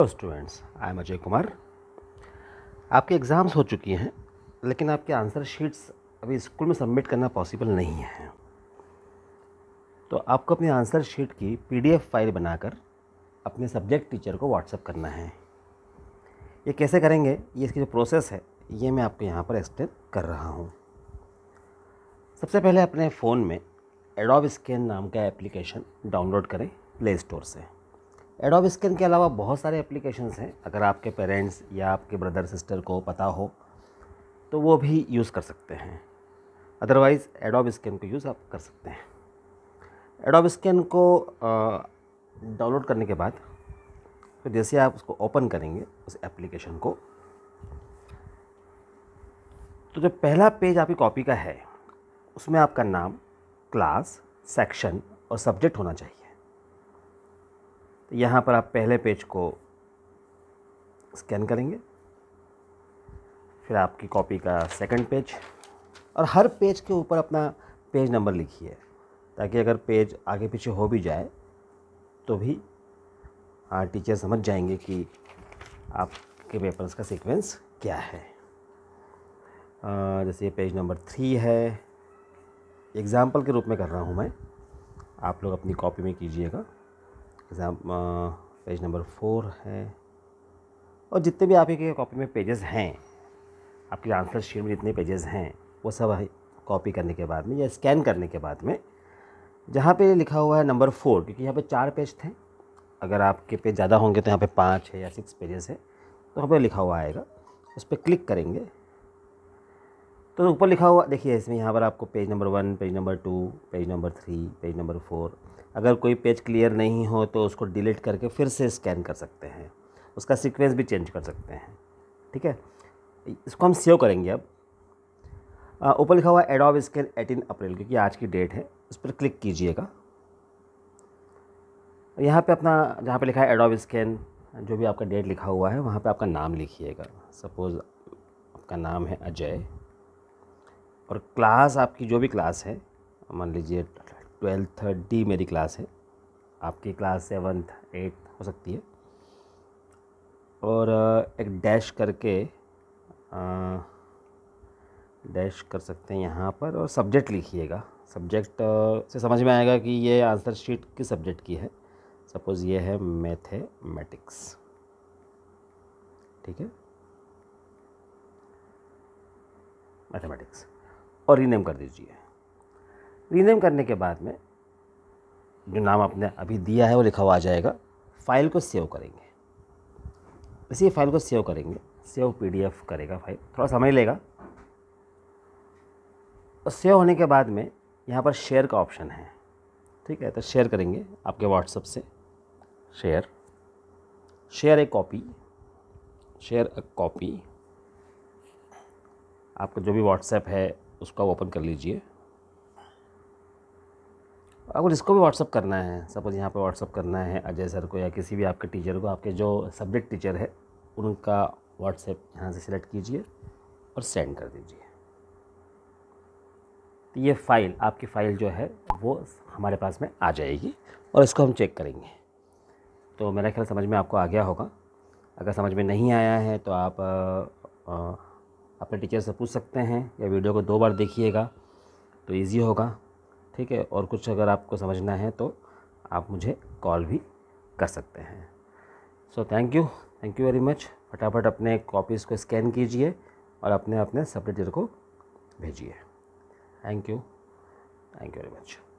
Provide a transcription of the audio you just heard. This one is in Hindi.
hello students I am Ajay Kumar आपके एग्ज़ाम्स हो चुकी हैं लेकिन आपके आंसर शीट्स अभी स्कूल में सबमिट करना पॉसिबल नहीं है तो आपको अपनी आंसर शीट की पीडीएफ फाइल बनाकर अपने सब्जेक्ट टीचर को व्हाट्सअप करना है ये कैसे करेंगे ये इसकी जो प्रोसेस है ये मैं आपको यहाँ पर एक्सप्लेन कर रहा हूँ सबसे पहले अपने फ़ोन में एडोब स्कैन नाम का एप्लीकेशन डाउनलोड करें प्ले स्टोर से एडोब स्कैन के अलावा बहुत सारे एप्लीकेशंस हैं अगर आपके पेरेंट्स या आपके ब्रदर सिस्टर को पता हो तो वो भी यूज़ कर सकते हैं अदरवाइज़ एडोब स्कैन को यूज़ आप कर सकते हैं एडोब स्कैन को डाउनलोड करने के बाद तो जैसे आप उसको ओपन करेंगे उस एप्लीकेशन को तो जो पहला पेज आपकी कॉपी का है उसमें आपका नाम क्लास सेक्शन और सब्जेक्ट होना चाहिए तो यहाँ पर आप पहले पेज को स्कैन करेंगे फिर आपकी कॉपी का सेकंड पेज और हर पेज के ऊपर अपना पेज नंबर लिखिए ताकि अगर पेज आगे पीछे हो भी जाए तो भी हाँ टीचर समझ जाएंगे कि आपके पेपर्स का सीक्वेंस क्या है आ, जैसे ये पेज नंबर थ्री है एग्ज़ाम्पल के रूप में कर रहा हूँ मैं आप लोग अपनी कॉपी में कीजिएगा पेज नंबर फोर है और जितने भी आपके कॉपी में पेजेस हैं आपके आंसर शीट में जितने पेजेस हैं वो सब कॉपी करने के बाद में या स्कैन करने के बाद में जहाँ पे लिखा हुआ है नंबर फोर क्योंकि यहाँ पे चार पेज थे अगर आपके पेज ज़्यादा होंगे तो यहाँ पे पाँच है या सिक्स पेजेस है तो वहाँ पर लिखा हुआ आएगा उस पर क्लिक करेंगे तो ऊपर लिखा हुआ देखिए इसमें यहाँ पर आपको page number one page number two page number three page number four अगर कोई पेज क्लियर नहीं हो तो उसको डिलीट करके फिर से स्कैन कर सकते हैं उसका सीक्वेंस भी चेंज कर सकते हैं ठीक है इसको हम सेव करेंगे अब ऊपर लिखा हुआ एडोब स्कैन एटीन अप्रैल क्योंकि आज की डेट है उस पर क्लिक कीजिएगा यहाँ पे अपना जहाँ पे लिखा है एडोब स्कैन जो भी आपका डेट लिखा हुआ है वहाँ पे आपका नाम लिखिएगा सपोज़ आपका नाम है अजय और क्लास आपकी जो भी क्लास है मान लीजिए ट्वेल्थ डी मेरी क्लास है आपकी क्लास सेवन्थ एट्थ हो सकती है और एक डैश करके डैश कर सकते हैं यहाँ पर और सब्जेक्ट लिखिएगा सब्जेक्ट से समझ में आएगा कि ये आंसर शीट किस सब्जेक्ट की है सपोज़ ये है मैथेमेटिक्स ठीक है मैथमेटिक्स और रीनेम कर दीजिए रीनेम करने के बाद में जो नाम आपने अभी दिया है वो लिखा हुआ आ जाएगा फाइल को सेव करेंगे इसी फाइल को सेव करेंगे सेव पीडीएफ करेगा फाइल थोड़ा समय लेगा और सेव होने के बाद में यहाँ पर शेयर का ऑप्शन है ठीक है तो शेयर करेंगे आपके व्हाट्सअप से share share a copy share uh copy आपका जो भी व्हाट्सएप है उसका ओपन कर लीजिए अगर इसको भी व्हाट्सअप करना है सपोज़ यहाँ पर व्हाट्सअप करना है अजय सर को या किसी भी आपके टीचर को आपके जो सब्जेक्ट टीचर है उनका व्हाट्सएप यहाँ से सिलेक्ट कीजिए और सेंड कर दीजिए तो ये फ़ाइल आपकी फ़ाइल जो है वो हमारे पास में आ जाएगी और इसको हम चेक करेंगे तो मेरा ख्याल समझ में आपको आ गया होगा अगर समझ में नहीं आया है तो आप अपने टीचर से पूछ सकते हैं या वीडियो को दो बार देखिएगा तो ईज़ी होगा ठीक है और कुछ अगर आपको समझना है तो आप मुझे कॉल भी कर सकते हैं so thank you thank you very much फटाफट अपने कॉपीज़ को स्कैन कीजिए और अपने अपने सपरेटर को भेजिए thank you thank you very much